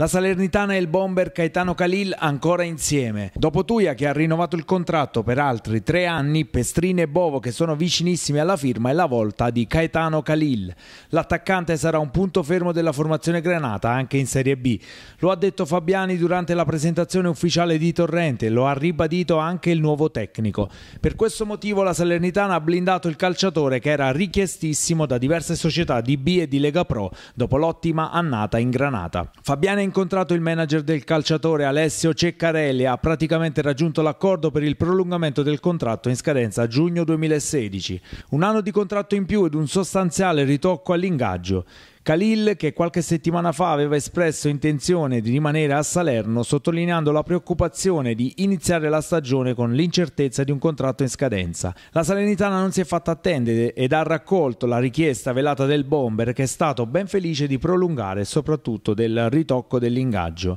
La Salernitana e il bomber Caetano Khalil ancora insieme. Dopo Tuia che ha rinnovato il contratto per altri tre anni, Pestrini e Bovo che sono vicinissimi alla firma è la volta di Caetano Khalil. L'attaccante sarà un punto fermo della formazione granata anche in Serie B. Lo ha detto Fabiani durante la presentazione ufficiale di Torrente, lo ha ribadito anche il nuovo tecnico. Per questo motivo la Salernitana ha blindato il calciatore che era richiestissimo da diverse società di B e di Lega Pro dopo l'ottima annata in granata. Fabiani incontrato il manager del calciatore Alessio Ceccarelli, ha praticamente raggiunto l'accordo per il prolungamento del contratto in scadenza a giugno 2016. Un anno di contratto in più ed un sostanziale ritocco all'ingaggio Khalil, che qualche settimana fa aveva espresso intenzione di rimanere a Salerno, sottolineando la preoccupazione di iniziare la stagione con l'incertezza di un contratto in scadenza. La Salernitana non si è fatta attendere ed ha raccolto la richiesta velata del bomber, che è stato ben felice di prolungare, soprattutto del ritocco dell'ingaggio.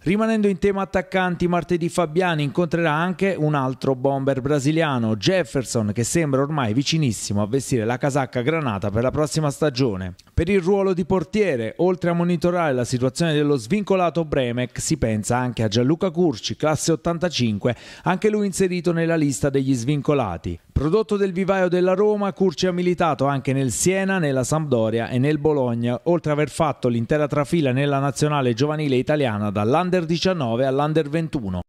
Rimanendo in tema attaccanti, martedì Fabiani incontrerà anche un altro bomber brasiliano, Jefferson, che sembra ormai vicinissimo a vestire la casacca granata per la prossima stagione. Per il ruolo di portiere, oltre a monitorare la situazione dello svincolato Bremek, si pensa anche a Gianluca Curci, classe 85, anche lui inserito nella lista degli svincolati. Prodotto del vivaio della Roma, Curci ha militato anche nel Siena, nella Sampdoria e nel Bologna, oltre ad aver fatto l'intera trafila nella nazionale giovanile italiana dall'Under 19 all'Under 21.